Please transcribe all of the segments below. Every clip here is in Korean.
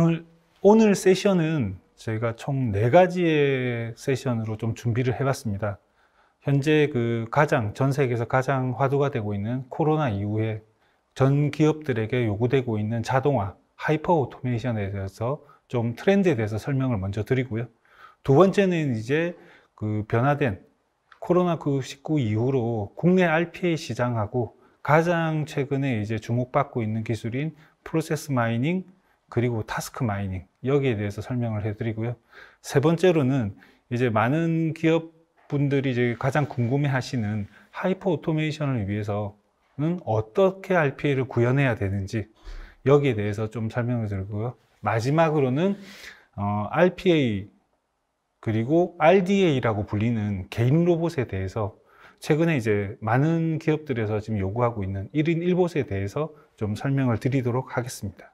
오늘, 오늘 세션은 저희가 총 네가지의 세션으로 좀 준비를 해봤습니다. 현재 그 가장, 전 세계에서 가장 화두가 되고 있는 코로나 이후에 전 기업들에게 요구되고 있는 자동화, 하이퍼 오토메이션에 대해서 좀 트렌드에 대해서 설명을 먼저 드리고요. 두 번째는 이제 그 변화된 코로나 19 이후로 국내 RPA 시장하고 가장 최근에 이제 주목받고 있는 기술인 프로세스 마이닝, 그리고 타스크 마이닝 여기에 대해서 설명을 해드리고요. 세 번째로는 이제 많은 기업분들이 이제 가장 궁금해하시는 하이퍼 오토메이션을 위해서는 어떻게 RPA를 구현해야 되는지 여기에 대해서 좀 설명을 드리고요. 마지막으로는 어, RPA 그리고 RDA라고 불리는 개인 로봇에 대해서 최근에 이제 많은 기업들에서 지금 요구하고 있는 1인 1봇에 대해서 좀 설명을 드리도록 하겠습니다.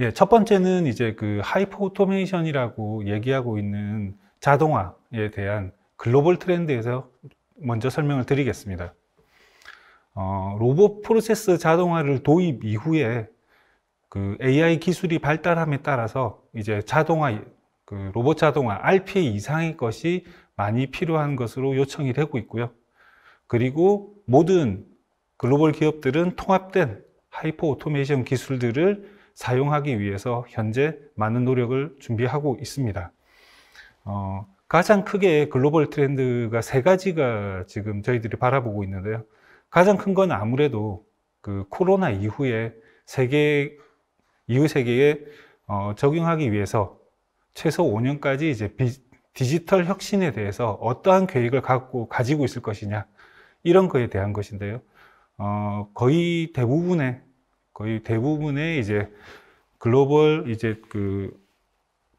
예, 첫 번째는 이제 그 하이퍼 오토메이션이라고 얘기하고 있는 자동화에 대한 글로벌 트렌드에서 먼저 설명을 드리겠습니다. 어, 로봇 프로세스 자동화를 도입 이후에 그 AI 기술이 발달함에 따라서 이제 자동화, 그 로봇 자동화 RPA 이상의 것이 많이 필요한 것으로 요청이 되고 있고요. 그리고 모든 글로벌 기업들은 통합된 하이퍼 오토메이션 기술들을 사용하기 위해서 현재 많은 노력을 준비하고 있습니다. 어, 가장 크게 글로벌 트렌드가 세 가지가 지금 저희들이 바라보고 있는데요. 가장 큰 건 아무래도 그 코로나 이후에 세계 이후 세계에 어, 적용하기 위해서 최소 5년까지 이제 비, 디지털 혁신에 대해서 어떠한 계획을 갖고 가지고 있을 것이냐 이런 거에 대한 것인데요. 어, 거의 대부분의 거의 대부분의 이제 글로벌 이제 그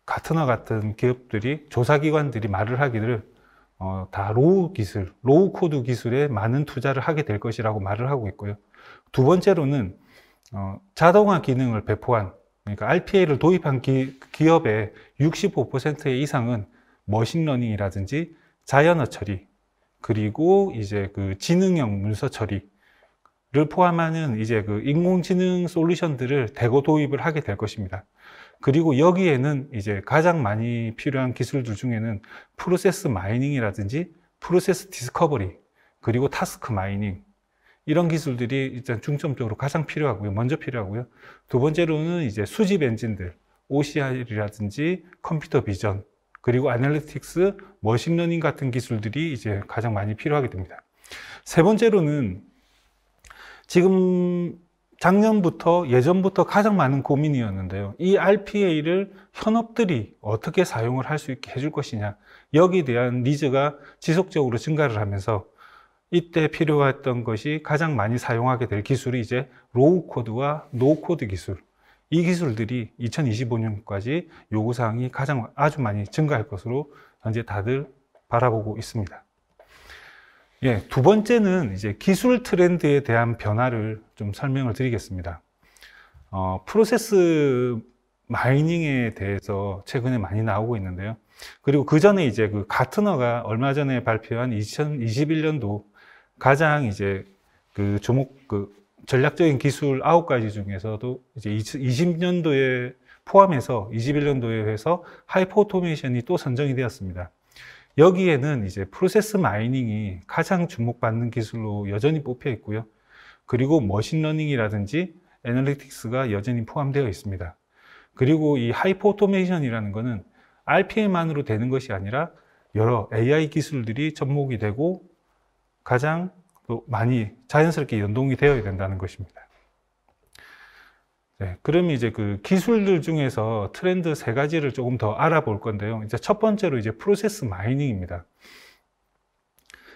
가트너 같은 기업들이 조사기관들이 말을 하기를 어, 다 로우 기술, 로우 코드 기술에 많은 투자를 하게 될 것이라고 말을 하고 있고요. 두 번째로는 어, 자동화 기능을 배포한 그러니까 RPA를 도입한 기, 기업의 65%의 이상은 머신러닝이라든지 자연어 처리 그리고 이제 그 지능형 문서 처리 를 포함하는 이제 그 인공지능 솔루션들을 대거 도입을 하게 될 것입니다. 그리고 여기에는 이제 가장 많이 필요한 기술들 중에는 프로세스 마이닝이라든지 프로세스 디스커버리 그리고 타스크 마이닝 이런 기술들이 일단 중점적으로 가장 필요하고요. 먼저 필요하고요. 두 번째로는 이제 수집 엔진들 OCR이라든지 컴퓨터 비전 그리고 아날리틱스 머신러닝 같은 기술들이 이제 가장 많이 필요하게 됩니다. 세 번째로는 지금 작년부터 예전부터 가장 많은 고민이었는데요. 이 RPA를 현업들이 어떻게 사용을 할 수 있게 해줄 것이냐. 여기에 대한 니즈가 지속적으로 증가를 하면서 이때 필요했던 것이 가장 많이 사용하게 될 기술이 이제 로우 코드와 노 코드 기술. 이 기술들이 2025년까지 요구사항이 가장 아주 많이 증가할 것으로 현재 다들 바라보고 있습니다. 예, 두 번째는 이제 기술 트렌드에 대한 변화를 좀 설명을 드리겠습니다. 어, 프로세스 마이닝에 대해서 최근에 많이 나오고 있는데요. 그리고 그 전에 이제 그 가트너가 얼마 전에 발표한 2021년도 가장 이제 그 조목 그 전략적인 기술 9가지 중에서도 이제 20년도에 포함해서 21년도에 해서 하이포토메이션이또 선정이 되었습니다. 여기에는 이제 프로세스 마이닝이 가장 주목받는 기술로 여전히 뽑혀 있고요. 그리고 머신러닝이라든지 애널리틱스가 여전히 포함되어 있습니다. 그리고 이 하이퍼 오토메이션이라는 것은 RPM만으로 되는 것이 아니라 여러 AI 기술들이 접목이 되고 가장 많이 자연스럽게 연동이 되어야 된다는 것입니다. 네, 그럼 이제 그 기술들 중에서 트렌드 세 가지를 조금 더 알아볼 건데요. 이제 첫 번째로 이제 프로세스 마이닝입니다.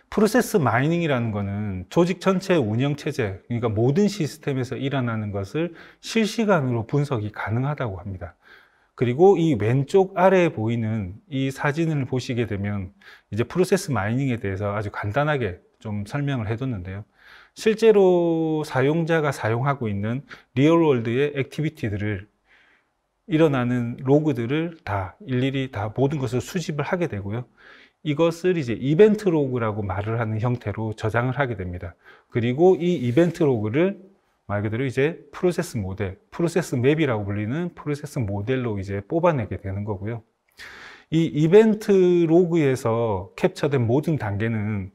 프로세스 마이닝이라는 것은 조직 전체 운영 체제, 그러니까 모든 시스템에서 일어나는 것을 실시간으로 분석이 가능하다고 합니다. 그리고 이 왼쪽 아래에 보이는 이 사진을 보시게 되면 이제 프로세스 마이닝에 대해서 아주 간단하게 좀 설명을 해뒀는데요. 실제로 사용자가 사용하고 있는 리얼월드의 액티비티들을 일어나는 로그들을 다 일일이 다 모든 것을 수집을 하게 되고요. 이것을 이제 이벤트 로그라고 말을 하는 형태로 저장을 하게 됩니다. 그리고 이 이벤트 로그를 말 그대로 이제 프로세스 모델, 프로세스 맵이라고 불리는 프로세스 모델로 이제 뽑아내게 되는 거고요. 이 이벤트 로그에서 캡처된 모든 단계는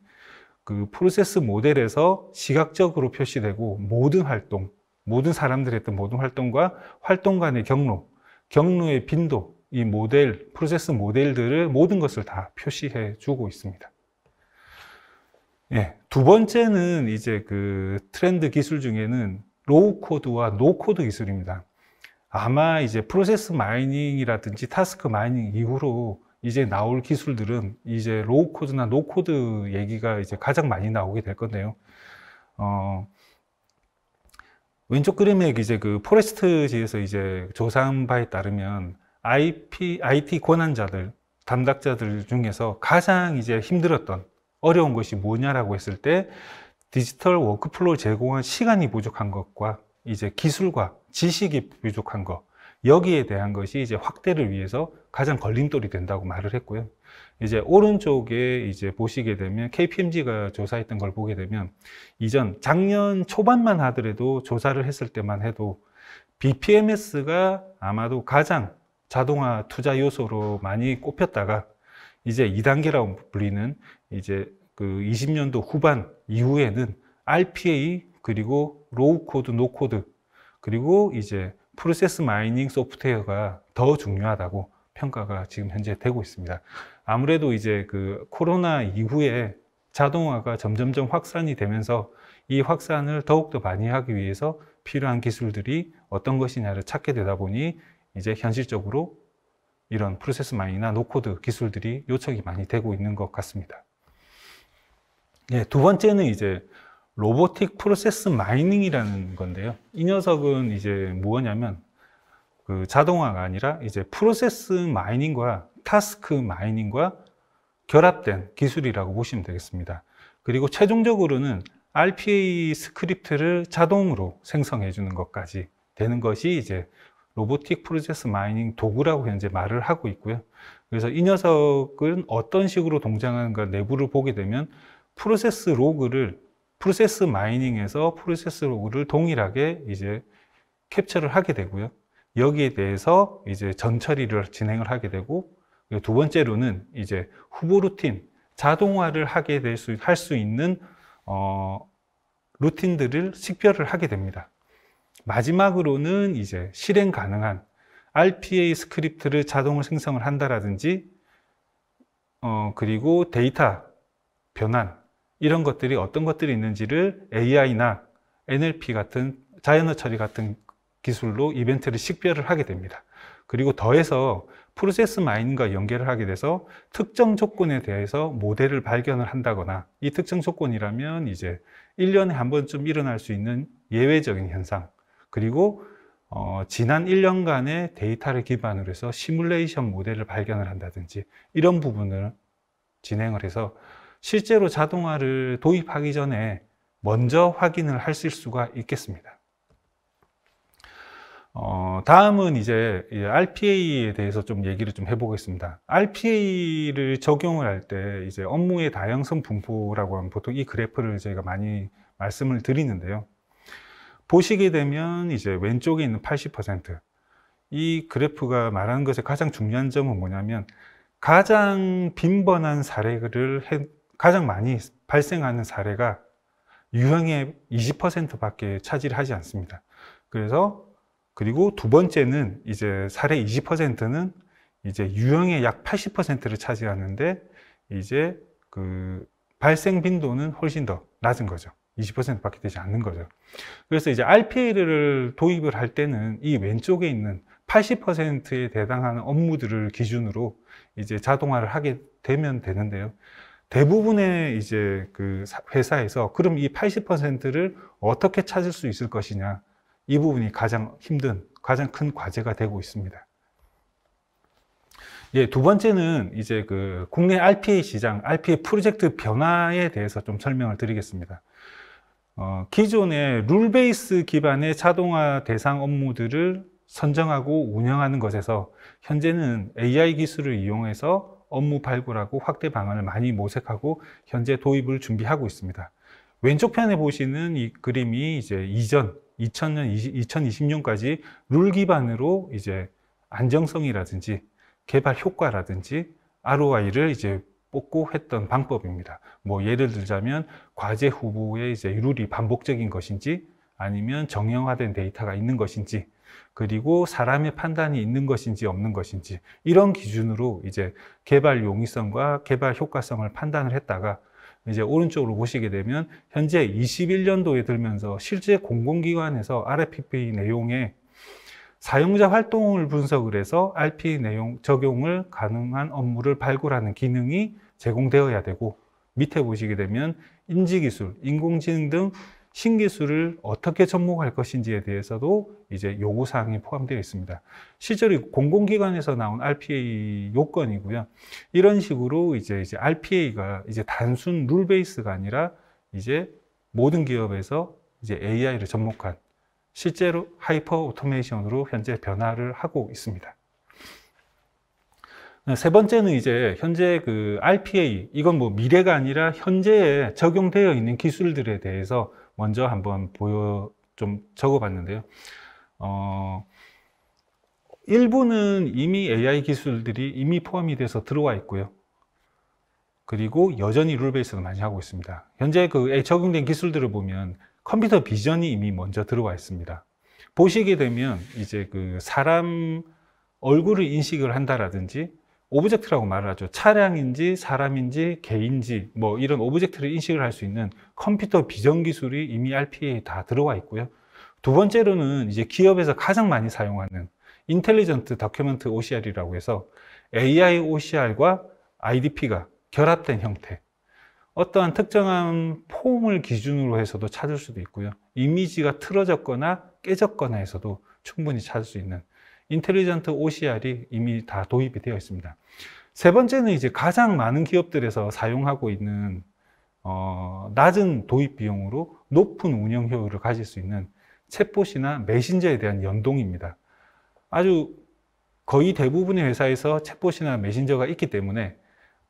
그 프로세스 모델에서 시각적으로 표시되고 모든 활동, 모든 사람들이 했던 모든 활동과 활동 간의 경로, 경로의 빈도, 이 모델, 프로세스 모델들을 모든 것을 다 표시해 주고 있습니다. 예, 두 번째는 이제 그 트렌드 기술 중에는 로우 코드와 노 코드 기술입니다. 아마 이제 프로세스 마이닝이라든지 타스크 마이닝 이후로 이제 나올 기술들은 이제 로우 코드나 노 코드 얘기가 이제 가장 많이 나오게 될 건데요. 어, 왼쪽 그림에 이제 그 포레스트지에서 이제 조사한 바에 따르면 IP, IT 권한자들, 담당자들 중에서 가장 이제 힘들었던 어려운 것이 뭐냐라고 했을 때 디지털 워크플로우 제공한 시간이 부족한 것과 이제 기술과 지식이 부족한 것 여기에 대한 것이 이제 확대를 위해서 가장 걸림돌이 된다고 말을 했고요. 이제 오른쪽에 이제 보시게 되면 KPMG가 조사했던 걸 보게 되면 이전 작년 초반만 하더라도 조사를 했을 때만 해도 BPMS가 아마도 가장 자동화 투자 요소로 많이 꼽혔다가 이제 2단계라고 불리는 이제 그 20년도 후반 이후에는 RPA 그리고 로우 코드, 노 코드 그리고 이제 프로세스 마이닝 소프트웨어가 더 중요하다고 평가가 지금 현재 되고 있습니다. 아무래도 이제 그 코로나 이후에 자동화가 점점점 확산이 되면서 이 확산을 더욱더 많이 하기 위해서 필요한 기술들이 어떤 것이냐를 찾게 되다 보니 이제 현실적으로 이런 프로세스 마이나 닝이 노코드 기술들이 요청이 많이 되고 있는 것 같습니다. 예, 두 번째는 이제 로보틱 프로세스 마이닝이라는 건데요. 이 녀석은 이제 뭐냐면 그 자동화가 아니라 이제 프로세스 마이닝과 타스크 마이닝과 결합된 기술이라고 보시면 되겠습니다. 그리고 최종적으로는 RPA 스크립트를 자동으로 생성해 주는 것까지 되는 것이 이제 로보틱 프로세스 마이닝 도구라고 현재 말을 하고 있고요. 그래서 이 녀석은 어떤 식으로 동작하는가 내부를 보게 되면 프로세스 로그를 프로세스 마이닝에서 프로세스 로그를 동일하게 이제 캡처를 하게 되고요. 여기에 대해서 이제 전처리를 진행을 하게 되고 두 번째로는 이제 후보 루틴 자동화를 하게 될 수 할 수 있는 어, 루틴들을 식별을 하게 됩니다. 마지막으로는 이제 실행 가능한 RPA 스크립트를 자동으로 생성을 한다라든지 어, 그리고 데이터 변환 이런 것들이 어떤 것들이 있는지를 AI나 NLP 같은 자연어 처리 같은 기술로 이벤트를 식별을 하게 됩니다. 그리고 더해서 프로세스 마인과 연계를 하게 돼서 특정 조건에 대해서 모델을 발견을 한다거나 이 특정 조건이라면 이제 1년에 한 번쯤 일어날 수 있는 예외적인 현상 그리고 어, 지난 1년간의 데이터를 기반으로 해서 시뮬레이션 모델을 발견을 한다든지 이런 부분을 진행을 해서 실제로 자동화를 도입하기 전에 먼저 확인을 하실 수가 있겠습니다. 어, 다음은 이제 RPA에 대해서 좀 얘기를 좀 해보겠습니다. RPA를 적용을 할 때 이제 업무의 다양성 분포라고 하면 보통 이 그래프를 저희가 많이 말씀을 드리는데요. 보시게 되면 이제 왼쪽에 있는 80%이 그래프가 말하는 것의 가장 중요한 점은 뭐냐면 가장 빈번한 사례를 가장 많이 발생하는 사례가 유형의 20%밖에 차지를 하지 않습니다. 그래서 그리고 두 번째는 이제 사례 20%는 이제 유형의 약 80%를 차지하는데 이제 그 발생 빈도는 훨씬 더 낮은 거죠. 20%밖에 되지 않는 거죠. 그래서 이제 RPA를 도입을 할 때는 이 왼쪽에 있는 80%에 대당하는 업무들을 기준으로 이제 자동화를 하게 되면 되는데요. 대부분의 이제 그 회사에서 그럼 이 80%를 어떻게 찾을 수 있을 것이냐 이 부분이 가장 힘든 가장 큰 과제가 되고 있습니다. 예, 두 번째는 이제 그 국내 RPA 시장, RPA 프로젝트 변화에 대해서 좀 설명을 드리겠습니다. 어, 기존의 룰 베이스 기반의 자동화 대상 업무들을 선정하고 운영하는 것에서 현재는 AI 기술을 이용해서 업무 발굴하고 확대 방안을 많이 모색하고 현재 도입을 준비하고 있습니다. 왼쪽편에 보시는 이 그림이 이제 이전 2000년 2020년까지 룰 기반으로 이제 안정성이라든지 개발 효과라든지 ROI를 이제 뽑고 했던 방법입니다. 뭐 예를 들자면 과제 후보의 이제 룰이 반복적인 것인지 아니면 정형화된 데이터가 있는 것인지 그리고 사람의 판단이 있는 것인지 없는 것인지 이런 기준으로 이제 개발 용이성과 개발 효과성을 판단을 했다가 이제 오른쪽으로 보시게 되면 현재 21년도에 들면서 실제 공공기관에서 RFP 내용에 사용자 활동을 분석을 해서 RP 내용 적용을 가능한 업무를 발굴하는 기능이 제공되어야 되고 밑에 보시게 되면 인지기술, 인공지능 등 신기술을 어떻게 접목할 것인지에 대해서도 이제 요구사항이 포함되어 있습니다. 실제로 공공기관에서 나온 RPA 요건이고요. 이런 식으로 이제, 이제 RPA가 이제 단순 룰 베이스가 아니라 이제 모든 기업에서 이제 AI를 접목한 실제로 하이퍼 오토메이션으로 현재 변화를 하고 있습니다. 세 번째는 이제 현재 그 RPA, 이건 뭐 미래가 아니라 현재에 적용되어 있는 기술들에 대해서 먼저 한번 보여 좀 적어봤는데요. 어, 일부는 이미 AI 기술들이 이미 포함이 돼서 들어와 있고요. 그리고 여전히 룰베이스를 많이 하고 있습니다. 현재 그 적용된 기술들을 보면 컴퓨터 비전이 이미 먼저 들어와 있습니다. 보시게 되면 이제 그 사람 얼굴을 인식을 한다라든지 오브젝트라고 말을 하죠. 차량인지 사람인지 개인지 뭐 이런 오브젝트를 인식을 할 수 있는 컴퓨터 비전 기술이 이미 RPA에 다 들어와 있고요. 두 번째로는 이제 기업에서 가장 많이 사용하는 인텔리전트 다큐멘트 OCR이라고 해서 AI OCR과 IDP가 결합된 형태. 어떠한 특정한 폼을 기준으로 해서도 찾을 수도 있고요. 이미지가 틀어졌거나 깨졌거나 해서도 충분히 찾을 수 있는 인텔리전트 OCR이 이미 다 도입이 되어 있습니다. 세 번째는 이제 가장 많은 기업들에서 사용하고 있는 어, 낮은 도입 비용으로 높은 운영 효율을 가질 수 있는 챗봇이나 메신저에 대한 연동입니다. 아주 거의 대부분의 회사에서 챗봇이나 메신저가 있기 때문에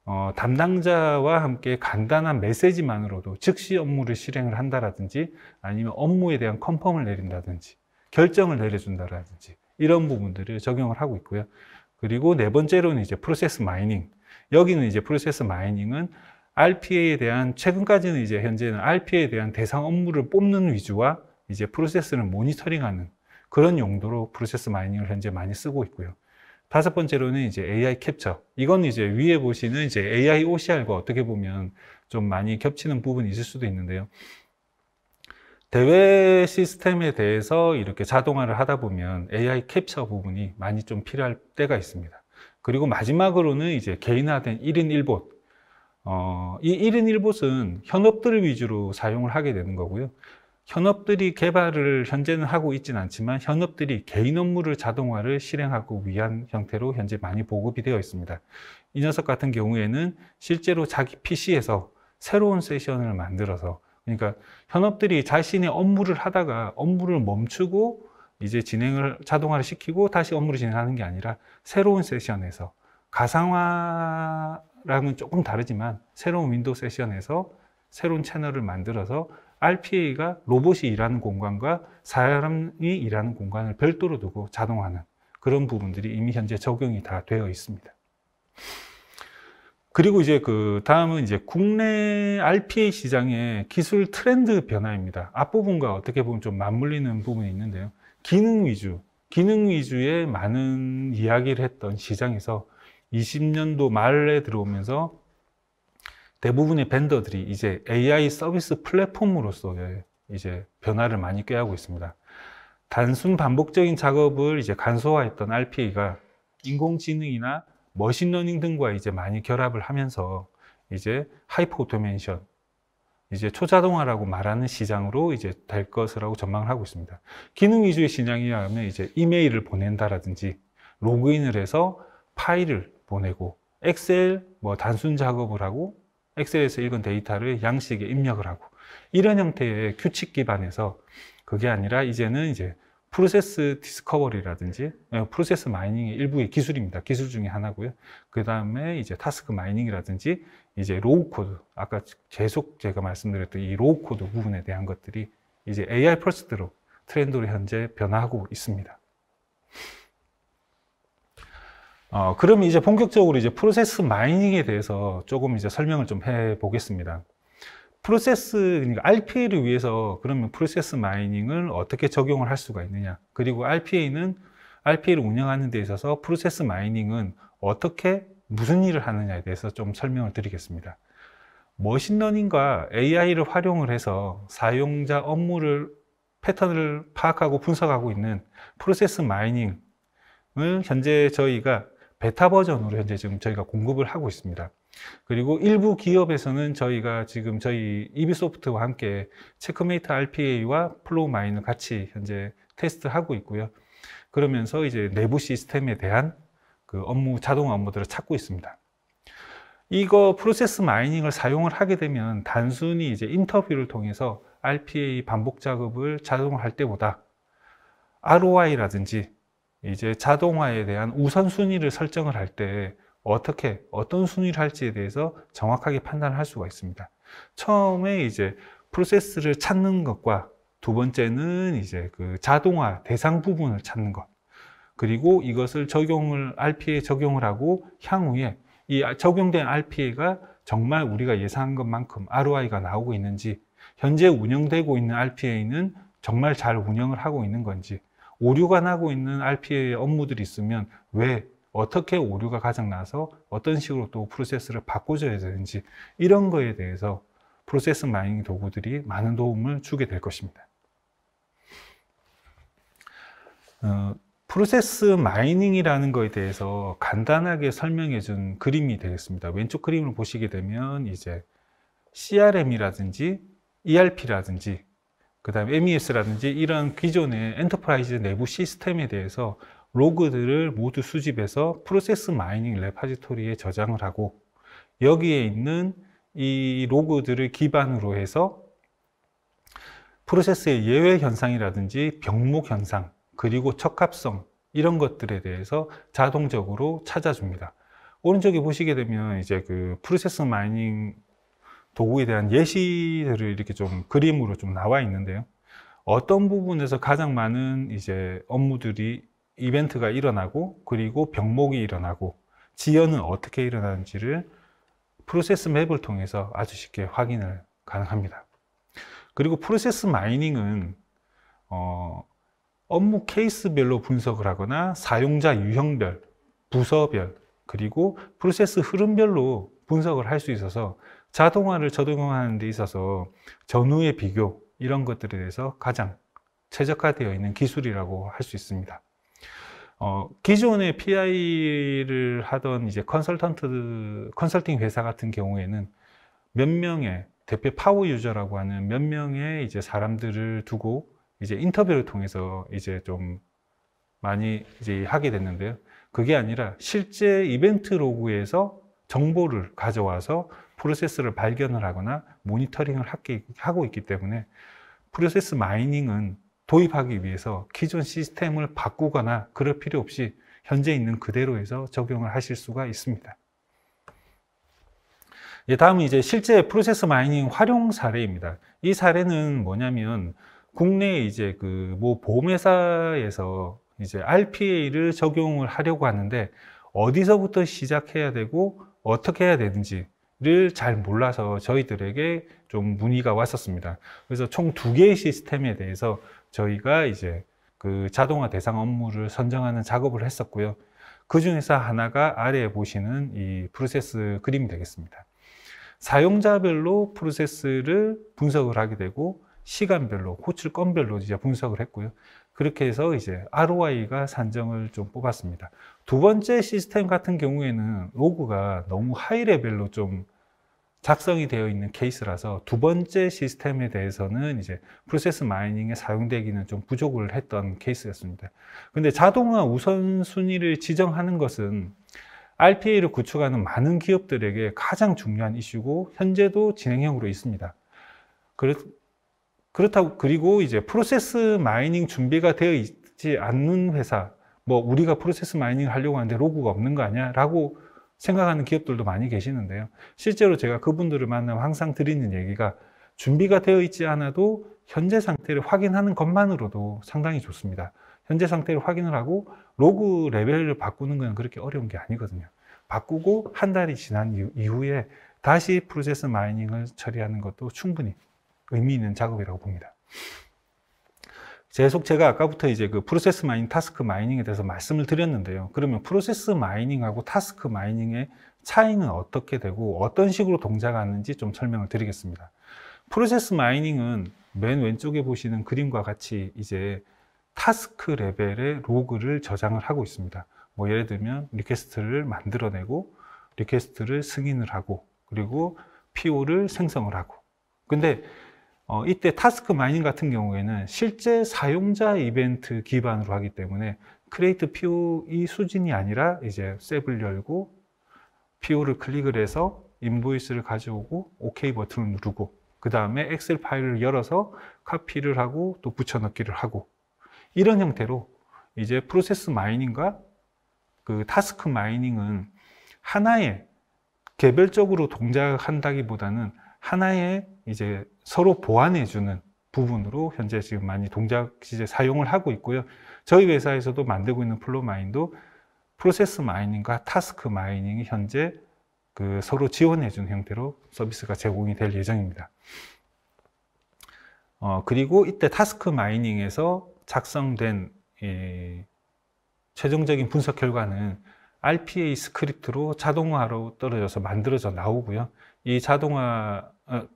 어, 담당자와 함께 간단한 메시지만으로도 즉시 업무를 실행을 한다든지 아니면 업무에 대한 컨펌을 내린다든지 결정을 내려준다든지 이런 부분들을 적용을 하고 있고요. 그리고 네 번째로는 이제 프로세스 마이닝. 여기는 이제 프로세스 마이닝은 RPA에 대한 최근까지는 이제 현재는 RPA에 대한 대상 업무를 뽑는 위주와 이제 프로세스를 모니터링하는 그런 용도로 프로세스 마이닝을 현재 많이 쓰고 있고요. 다섯 번째로는 이제 AI 캡처. 이건 이제 위에 보시는 이제 AI OCR과 어떻게 보면 좀 많이 겹치는 부분이 있을 수도 있는데요. 대외 시스템에 대해서 이렇게 자동화를 하다 보면 AI 캡처 부분이 많이 좀 필요할 때가 있습니다. 그리고 마지막으로는 이제 개인화된 1인 1봇. 어, 이 1인 1봇은 현업들을 위주로 사용을 하게 되는 거고요. 현업들이 개발을 현재는 하고 있지는 않지만 현업들이 개인 업무를 자동화를 실행하고 위한 형태로 현재 많이 보급이 되어 있습니다. 이 녀석 같은 경우에는 실제로 자기 PC에서 새로운 세션을 만들어서 그러니까 현업들이 자신의 업무를 하다가 업무를 멈추고 이제 진행을 자동화를 시키고 다시 업무를 진행하는 게 아니라 새로운 세션에서 가상화랑은 조금 다르지만 새로운 윈도우 세션에서 새로운 채널을 만들어서 RPA가 로봇이 일하는 공간과 사람이 일하는 공간을 별도로 두고 자동화하는 그런 부분들이 이미 현재 적용이 다 되어 있습니다. 그리고 이제 그 다음은 이제 국내 RPA 시장의 기술 트렌드 변화입니다. 앞부분과 어떻게 보면 좀 맞물리는 부분이 있는데요. 기능 위주, 기능 위주의 많은 이야기를 했던 시장에서 20년도 말에 들어오면서 대부분의 벤더들이 이제 AI 서비스 플랫폼으로서의 이제 변화를 많이 꾀하고 있습니다. 단순 반복적인 작업을 이제 간소화했던 RPA가 인공지능이나 머신러닝 등과 이제 많이 결합을 하면서 이제 하이퍼 오토메이션 이제 초자동화라고 말하는 시장으로 이제 될 것이라고 전망을 하고 있습니다. 기능 위주의 시장이라면 이제 이메일을 보낸다라든지 로그인을 해서 파일을 보내고 엑셀 뭐 단순 작업을 하고 엑셀에서 읽은 데이터를 양식에 입력을 하고 이런 형태의 규칙 기반에서 그게 아니라 이제는 이제 프로세스 디스커버리라든지 예, 프로세스 마이닝의 일부의 기술입니다. 기술 중에 하나고요. 그 다음에 이제 타스크 마이닝이라든지 이제 로우 코드 아까 계속 제가 말씀드렸던 이 로우 코드 부분에 대한 것들이 이제 AI 퍼스트로 트렌드로 현재 변화하고 있습니다. 어, 그러 이제 본격적으로 이제 프로세스 마이닝에 대해서 조금 이제 설명을 좀 해 보겠습니다. 프로세스, 그러니까 RPA를 위해서 그러면 프로세스 마이닝을 어떻게 적용을 할 수가 있느냐. 그리고 RPA는 RPA를 운영하는 데 있어서 프로세스 마이닝은 어떻게 무슨 일을 하느냐에 대해서 좀 설명을 드리겠습니다. 머신러닝과 AI를 활용을 해서 사용자 업무를 패턴을 파악하고 분석하고 있는 프로세스 마이닝을 현재 저희가 베타 버전으로 현재 지금 저희가 공급을 하고 있습니다. 그리고 일부 기업에서는 저희가 지금 저희 이비소프트와 함께 체크메이트 RPA와 플로우 마인을 같이 현재 테스트하고 있고요. 그러면서 이제 내부 시스템에 대한 그 업무 자동 업무들을 찾고 있습니다. 이거 프로세스 마이닝을 사용을 하게 되면 단순히 이제 인터뷰를 통해서 RPA 반복 작업을 자동화할 때보다 ROI라든지 이제 자동화에 대한 우선순위를 설정을 할때 어떻게 어떤 순위를 할지에 대해서 정확하게 판단을 할 수가 있습니다. 처음에 이제 프로세스를 찾는 것과 두 번째는 이제 그 자동화 대상 부분을 찾는 것. 그리고 이것을 적용을 RPA에 적용을 하고 향후에 이 적용된 RPA가 정말 우리가 예상한 것만큼 ROI가 나오고 있는지 현재 운영되고 있는 RPA는 정말 잘 운영을 하고 있는 건지 오류가 나고 있는 RPA의 업무들이 있으면 왜 어떻게 오류가 가장 나서 어떤 식으로 또 프로세스를 바꿔줘야 되는지 이런 거에 대해서 프로세스 마이닝 도구들이 많은 도움을 주게 될 것입니다. 어, 프로세스 마이닝이라는 거에 대해서 간단하게 설명해 준 그림이 되겠습니다. 왼쪽 그림을 보시게 되면 이제 CRM이라든지 ERP라든지 그 다음에 MES라든지 이런 기존의 엔터프라이즈 내부 시스템에 대해서 로그들을 모두 수집해서 프로세스 마이닝 레파지토리에 저장을 하고 여기에 있는 이 로그들을 기반으로 해서 프로세스의 예외 현상이라든지 병목 현상 그리고 적합성 이런 것들에 대해서 자동적으로 찾아줍니다. 오른쪽에 보시게 되면 이제 그 프로세스 마이닝 도구에 대한 예시들을 이렇게 좀 그림으로 좀 나와 있는데요. 어떤 부분에서 가장 많은 이제 업무들이 이벤트가 일어나고 그리고 병목이 일어나고 지연은 어떻게 일어나는지를 프로세스 맵을 통해서 아주 쉽게 확인을 가능합니다. 그리고 프로세스 마이닝은 어, 업무 케이스별로 분석을 하거나 사용자 유형별, 부서별, 그리고 프로세스 흐름별로 분석을 할 수 있어서 자동화를 적용하는 데 있어서 전후의 비교 이런 것들에 대해서 가장 최적화되어 있는 기술이라고 할 수 있습니다. 어, 기존의 PI를 하던 이제 컨설턴트, 컨설팅 회사 같은 경우에는 몇 명의 대표 파워 유저라고 하는 몇 명의 이제 사람들을 두고 이제 인터뷰를 통해서 이제 좀 많이 이제 하게 됐는데요. 그게 아니라 실제 이벤트 로그에서 정보를 가져와서 프로세스를 발견을 하거나 모니터링을 하고 있기 때문에 프로세스 마이닝은 도입하기 위해서 기존 시스템을 바꾸거나 그럴 필요 없이 현재 있는 그대로에서 적용을 하실 수가 있습니다. 예, 다음은 이제 실제 프로세스 마이닝 활용 사례입니다. 이 사례는 뭐냐면 국내 이제 그 뭐 보험회사에서 이제 RPA를 적용을 하려고 하는데 어디서부터 시작해야 되고 어떻게 해야 되는지를 잘 몰라서 저희들에게 좀 문의가 왔었습니다. 그래서 총 두 개의 시스템에 대해서 저희가 이제 그 자동화 대상 업무를 선정하는 작업을 했었고요. 그 중에서 하나가 아래에 보시는 이 프로세스 그림이 되겠습니다. 사용자별로 프로세스를 분석을 하게 되고 시간별로 호출 건별로 이제 분석을 했고요. 그렇게 해서 이제 ROI가 산정을 좀 뽑았습니다. 두 번째 시스템 같은 경우에는 로그가 너무 하이 레벨로 좀 작성이 되어 있는 케이스라서 두 번째 시스템에 대해서는 이제 프로세스 마이닝에 사용되기는 좀 부족을 했던 케이스였습니다. 근데 자동화 우선순위를 지정하는 것은 RPA를 구축하는 많은 기업들에게 가장 중요한 이슈고 현재도 진행형으로 있습니다. 그렇다고 그리고 이제 프로세스 마이닝 준비가 되어 있지 않는 회사 뭐 우리가 프로세스 마이닝 을 하려고 하는데 로그가 없는 거 아니야? 라고 생각하는 기업들도 많이 계시는데요. 실제로 제가 그분들을 만나면 항상 드리는 얘기가 준비가 되어 있지 않아도 현재 상태를 확인하는 것만으로도 상당히 좋습니다. 현재 상태를 확인을 하고 로그 레벨을 바꾸는 건 그렇게 어려운 게 아니거든요. 바꾸고 한 달이 지난 이후에 다시 프로세스 마이닝을 처리하는 것도 충분히 의미 있는 작업이라고 봅니다. 계속 제가 아까부터 이제 그 프로세스 마이닝, 타스크 마이닝에 대해서 말씀을 드렸는데요. 그러면 프로세스 마이닝하고 타스크 마이닝의 차이는 어떻게 되고 어떤 식으로 동작하는지 좀 설명을 드리겠습니다. 프로세스 마이닝은 맨 왼쪽에 보시는 그림과 같이 이제 타스크 레벨의 로그를 저장을 하고 있습니다. 뭐 예를 들면 리퀘스트를 만들어내고 리퀘스트를 승인을 하고 그리고 PO를 생성을 하고 근데 어, 이때 타스크 마이닝 같은 경우에는 실제 사용자 이벤트 기반으로 하기 때문에 크레이트 PO이 수준이 아니라 이제 셉을 열고 PO를 클릭을 해서 인보이스를 가져오고 OK 버튼을 누르고 그 다음에 엑셀 파일을 열어서 카피를 하고 또 붙여넣기를 하고 이런 형태로 이제 프로세스 마이닝과 그 타스크 마이닝은 하나의 개별적으로 동작한다기보다는 하나의 이제 서로 보완해주는 부분으로 현재 지금 많이 동작 시제 사용을 하고 있고요. 저희 회사에서도 만들고 있는 플로 마인도 프로세스 마이닝과 타스크 마이닝이 현재 그 서로 지원해주는 형태로 서비스가 제공이 될 예정입니다. 어, 그리고 이때 타스크 마이닝에서 작성된 이 최종적인 분석 결과는 RPA 스크립트로 자동화로 떨어져서 만들어져 나오고요. 이 자동화 어,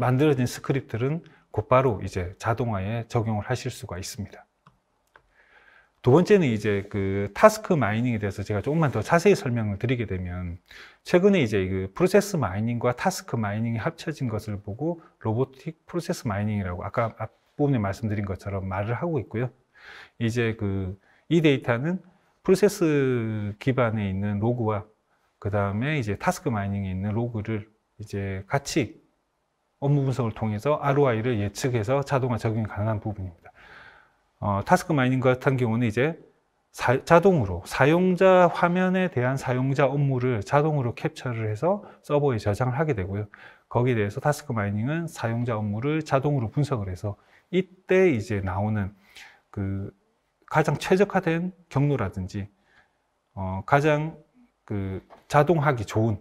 만들어진 스크립트는 곧바로 이제 자동화에 적용을 하실 수가 있습니다. 두 번째는 이제 그 타스크 마이닝에 대해서 제가 조금만 더 자세히 설명을 드리게 되면 최근에 이제 그 프로세스 마이닝과 타스크 마이닝이 합쳐진 것을 보고 로보틱 프로세스 마이닝이라고 아까 앞부분에 말씀드린 것처럼 말을 하고 있고요. 이제 그 이 데이터는 프로세스 기반에 있는 로그와 그 다음에 이제 타스크 마이닝에 있는 로그를 이제 같이 업무 분석을 통해서 ROI를 예측해서 자동화 적용이 가능한 부분입니다. 어, 타스크 마이닝 같은 경우는 이제 사, 자동으로 사용자 화면에 대한 사용자 업무를 자동으로 캡처를 해서 서버에 저장을 하게 되고요. 거기에 대해서 타스크 마이닝은 사용자 업무를 자동으로 분석을 해서 이때 이제 나오는 그 가장 최적화된 경로라든지 어, 가장 그 자동하기 좋은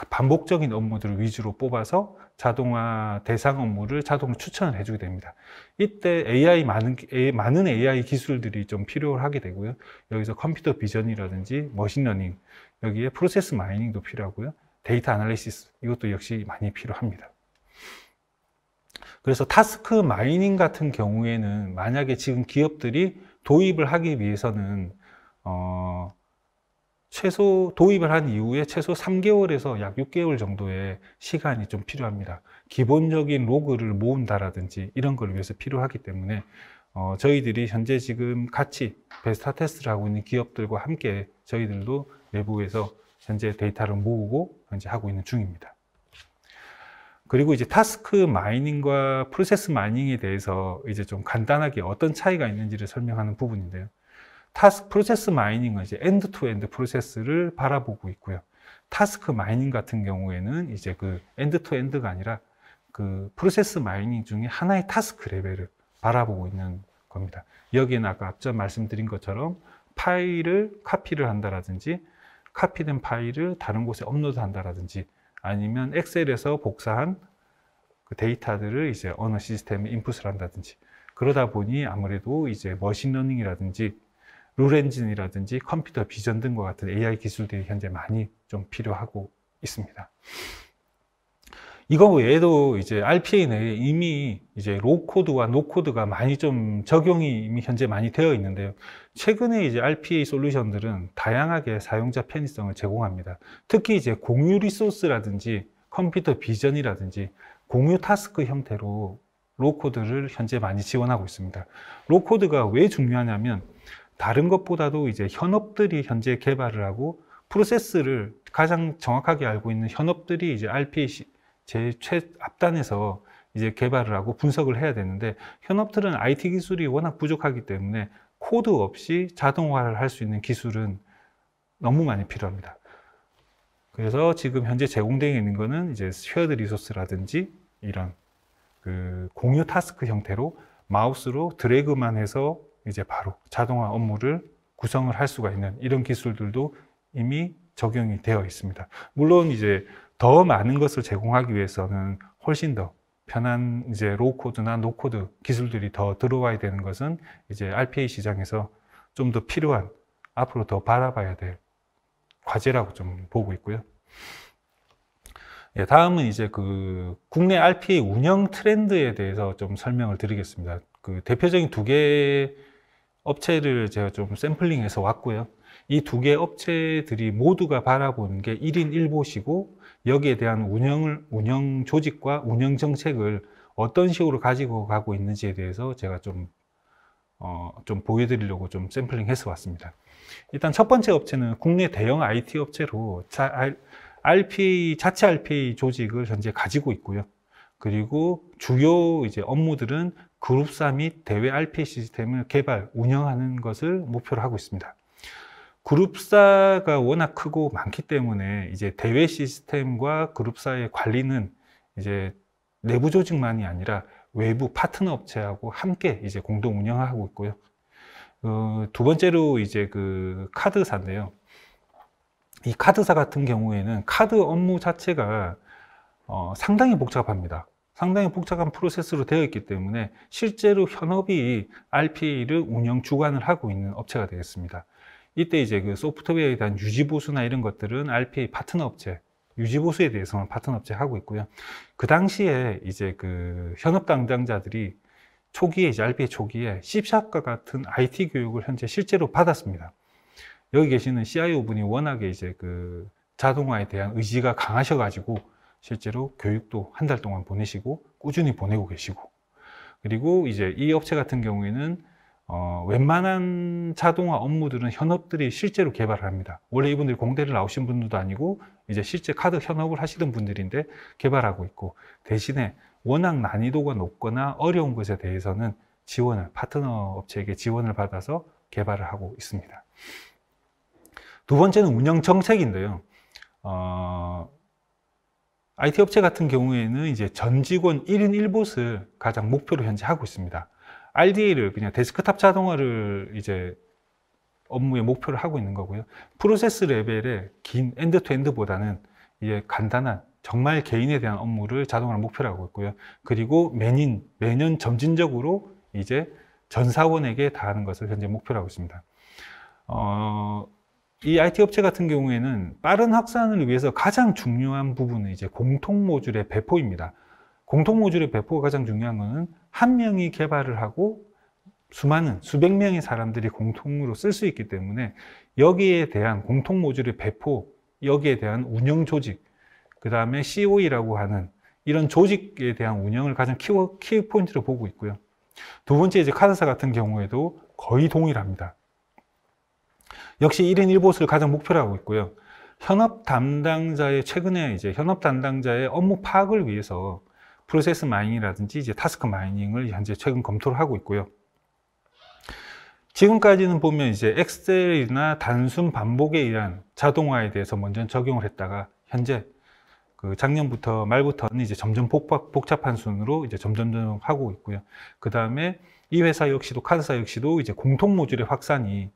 그 반복적인 업무들을 위주로 뽑아서 자동화 대상 업무를 자동으로 추천을 해주게 됩니다. 이때 AI 많은 많은 AI 기술들이 좀 필요하게 되고요. 여기서 컴퓨터 비전이라든지 머신러닝 여기에 프로세스 마이닝도 필요하고요. 데이터 아날리시스 이것도 역시 많이 필요합니다. 그래서 타스크 마이닝 같은 경우에는 만약에 지금 기업들이 도입을 하기 위해서는 어, 최소 도입을 한 이후에 최소 3개월에서 약 6개월 정도의 시간이 좀 필요합니다. 기본적인 로그를 모은다라든지 이런 걸 위해서 필요하기 때문에 어, 저희들이 현재 지금 같이 베스타 테스트를 하고 있는 기업들과 함께 저희들도 내부에서 현재 데이터를 모으고 현재 하고 있는 중입니다. 그리고 이제 타스크 마이닝과 프로세스 마이닝에 대해서 이제 좀 간단하게 어떤 차이가 있는지를 설명하는 부분인데요. 타스크 프로세스 마이닝은 이제 엔드 투 엔드 프로세스를 바라보고 있고요. 타스크 마이닝 같은 경우에는 이제 그 엔드 투 엔드가 아니라 그 프로세스 마이닝 중에 하나의 타스크 레벨을 바라보고 있는 겁니다. 여기에는 아까 앞전 말씀드린 것처럼 파일을 카피를 한다라든지 카피된 파일을 다른 곳에 업로드한다라든지 아니면 엑셀에서 복사한 그 데이터들을 이제 어느 시스템에 인풋을 한다든지 그러다 보니 아무래도 이제 머신러닝이라든지 룰엔진이라든지 컴퓨터 비전 등과 같은 AI 기술들이 현재 많이 좀 필요하고 있습니다. 이거 외에도 이제 RPA 내에 이미 이제 로코드와 노코드가 많이 좀 적용이 이미 현재 많이 되어 있는데요. 최근에 이제 RPA 솔루션들은 다양하게 사용자 편의성을 제공합니다. 특히 이제 공유 리소스라든지 컴퓨터 비전이라든지 공유 타스크 형태로 로코드를 현재 많이 지원하고 있습니다. 로코드가 왜 중요하냐면 다른 것보다도 이제 현업들이 현재 개발을 하고 프로세스를 가장 정확하게 알고 있는 현업들이 이제 RPA 제일 최 앞단에서 이제 개발을 하고 분석을 해야 되는데 현업들은 IT 기술이 워낙 부족하기 때문에 코드 없이 자동화를 할 수 있는 기술은 너무 많이 필요합니다. 그래서 지금 현재 제공되어 있는 거는 이제 쉐어드 리소스라든지 이런 그 공유 타스크 형태로 마우스로 드래그만 해서 이제 바로 자동화 업무를 구성을 할 수가 있는 이런 기술들도 이미 적용이 되어 있습니다. 물론 이제 더 많은 것을 제공하기 위해서는 훨씬 더 편한 이제 로우 코드나 노 코드 기술들이 더 들어와야 되는 것은 이제 RPA 시장에서 좀 더 필요한 앞으로 더 바라봐야 될 과제라고 좀 보고 있고요. 예, 다음은 이제 그 국내 RPA 운영 트렌드에 대해서 좀 설명을 드리겠습니다. 그 대표적인 두 개의 업체를 제가 좀 샘플링해서 왔고요. 이 두개의 업체들이 모두가 바라보는 게 1인 1보시고 여기에 대한 운영을, 운영 조직과 운영 정책을 어떤 식으로 가지고 가고 있는지에 대해서 제가 좀, 어, 좀 보여드리려고 좀 샘플링 해서 왔습니다. 일단 첫 번째 업체는 국내 대형 IT 업체로 자, RPA, 자체 RPA 조직을 현재 가지고 있고요. 그리고 주요 이제 업무들은 그룹사 및 대외 RPA 시스템을 개발, 운영하는 것을 목표로 하고 있습니다. 그룹사가 워낙 크고 많기 때문에 이제 대외 시스템과 그룹사의 관리는 이제 내부 조직만이 아니라 외부 파트너 업체하고 함께 이제 공동 운영하고 있고요. 어, 두 번째로 이제 그 카드사인데요. 이 카드사 같은 경우에는 카드 업무 자체가 어, 상당히 복잡합니다. 상당히 복잡한 프로세스로 되어 있기 때문에 실제로 현업이 RPA를 운영 주관을 하고 있는 업체가 되겠습니다. 이때 이제 그 소프트웨어에 대한 유지보수나 이런 것들은 RPA 파트너 업체, 유지보수에 대해서는 파트너 업체 하고 있고요. 그 당시에 이제 그 현업 담당자들이 초기에 이제 RPA 초기에 C샵과 같은 IT 교육을 현재 실제로 받았습니다. 여기 계시는 CIO 분이 워낙에 이제 그 자동화에 대한 의지가 강하셔가지고 실제로 교육도 한 달 동안 보내시고 꾸준히 보내고 계시고 그리고 이제 이 업체 같은 경우에는 어, 웬만한 자동화 업무들은 현업들이 실제로 개발을 합니다. 원래 이분들이 공대를 나오신 분들도 아니고 이제 실제 카드 현업을 하시던 분들인데 개발하고 있고 대신에 워낙 난이도가 높거나 어려운 것에 대해서는 지원을 파트너 업체에게 지원을 받아서 개발을 하고 있습니다. 두 번째는 운영 정책인데요. 어, IT 업체 같은 경우에는 이제 전 직원 1인 1봇을 가장 목표로 현재 하고 있습니다. RDA를 그냥 데스크탑 자동화를 이제 업무의 목표를 하고 있는 거고요. 프로세스 레벨의 긴 엔드 투 엔드보다는 이제 간단한 정말 개인에 대한 업무를 자동화를 목표로 하고 있고요. 그리고 매년 매년 점진적으로 이제 전 사원에게 다 하는 것을 현재 목표로 하고 있습니다. 어, 이 IT 업체 같은 경우에는 빠른 확산을 위해서 가장 중요한 부분은 이제 공통 모듈의 배포입니다. 공통 모듈의 배포가 가장 중요한 것은 한 명이 개발을 하고 수많은 수백 명의 사람들이 공통으로 쓸 수 있기 때문에 여기에 대한 공통 모듈의 배포, 여기에 대한 운영 조직, 그 다음에 COE라고 하는 이런 조직에 대한 운영을 가장 키워, 키 포인트로 보고 있고요. 두 번째 이제 카드사 같은 경우에도 거의 동일합니다. 역시 1인 1보스를 가장 목표로 하고 있고요. 현업 담당자의 최근에 이제 현업 담당자의 업무 파악을 위해서 프로세스 마이닝이라든지 이제 타스크 마이닝을 현재 최근 검토를 하고 있고요. 지금까지는 보면 이제 엑셀이나 단순 반복에 의한 자동화에 대해서 먼저 적용을 했다가 현재 그 작년부터 말부터는 이제 점점 복잡, 한 순으로 이제 점점 하고 있고요. 그 다음에 이 회사 역시도 카드사 역시도 이제 공통 모듈의 확산이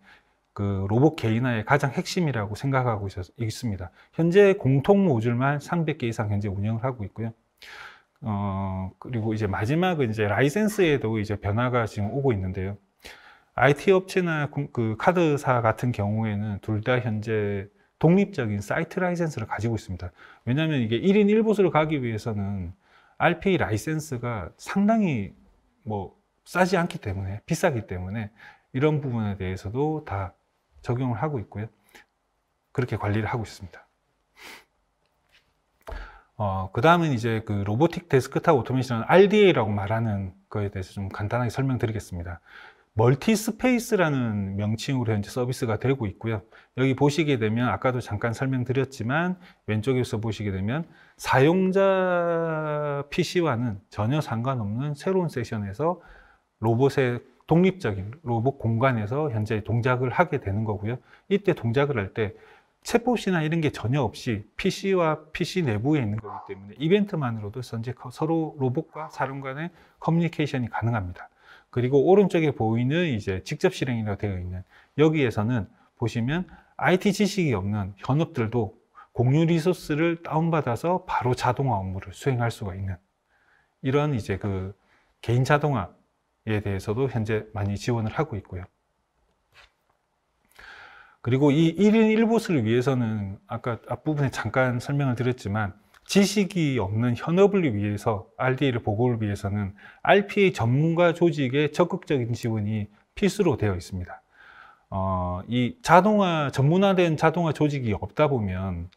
그 로봇 개인화의 가장 핵심이라고 생각하고 있어서 있습니다. 현재 공통 모듈만 300개 이상 현재 운영을 하고 있고요. 어, 그리고 이제 마지막은 이제 라이센스에도 이제 변화가 지금 오고 있는데요. IT 업체나 그 카드사 같은 경우에는 둘 다 현재 독립적인 사이트 라이센스를 가지고 있습니다. 왜냐하면 이게 1인 1보수로 가기 위해서는 r p 라이센스가 상당히 뭐 싸지 않기 때문에 비싸기 때문에 이런 부분에 대해서도 다 적용을 하고 있고요. 그렇게 관리를 하고 있습니다. 어, 그 다음은 이제 그 로보틱 데스크탑 오토메이션 RDA라고 말하는 거에 대해서 좀 간단하게 설명드리겠습니다. 멀티 스페이스라는 명칭으로 현재 서비스가 되고 있고요. 여기 보시게 되면 아까도 잠깐 설명드렸지만 왼쪽에서 보시게 되면 사용자 PC와는 전혀 상관없는 새로운 세션에서 로봇의 독립적인 로봇 공간에서 현재 동작을 하게 되는 거고요. 이때 동작을 할 때 챗봇이나 이런 게 전혀 없이 PC와 PC 내부에 있는 거기 때문에 이벤트만으로도 현재 서로 로봇과 사람 간의 커뮤니케이션이 가능합니다. 그리고 오른쪽에 보이는 이제 직접 실행이라고 되어 있는 여기에서는 보시면 IT 지식이 없는 현업들도 공유 리소스를 다운받아서 바로 자동화 업무를 수행할 수가 있는 이런 이제 그 개인 자동화 에 대해서도 현재 많이 지원을 하고 있고요. 그리고 이 1인 1봇을 위해서는 아까 앞부분에 잠깐 설명을 드렸지만 지식이 없는 현업을 위해서 RDA를 보고를 위해서는 RPA 전문가 조직의 적극적인 지원이 필수로 되어 있습니다. 어, 이 자동화, 전문화된 자동화 조직이 없다 보면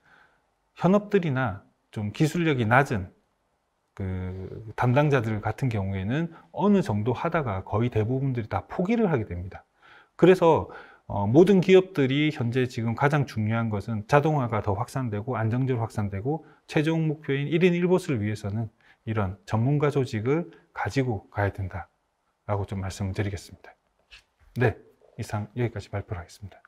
현업들이나 좀 기술력이 낮은 그 담당자들 같은 경우에는 어느 정도 하다가 거의 대부분들이 다 포기를 하게 됩니다. 그래서 어, 모든 기업들이 현재 지금 가장 중요한 것은 자동화가 더 확산되고 안정적으로 확산되고 최종 목표인 1인 1보스를 위해서는 이런 전문가 조직을 가지고 가야 된다라고 좀 말씀드리겠습니다. 을 네, 이상 여기까지 발표를 하겠습니다.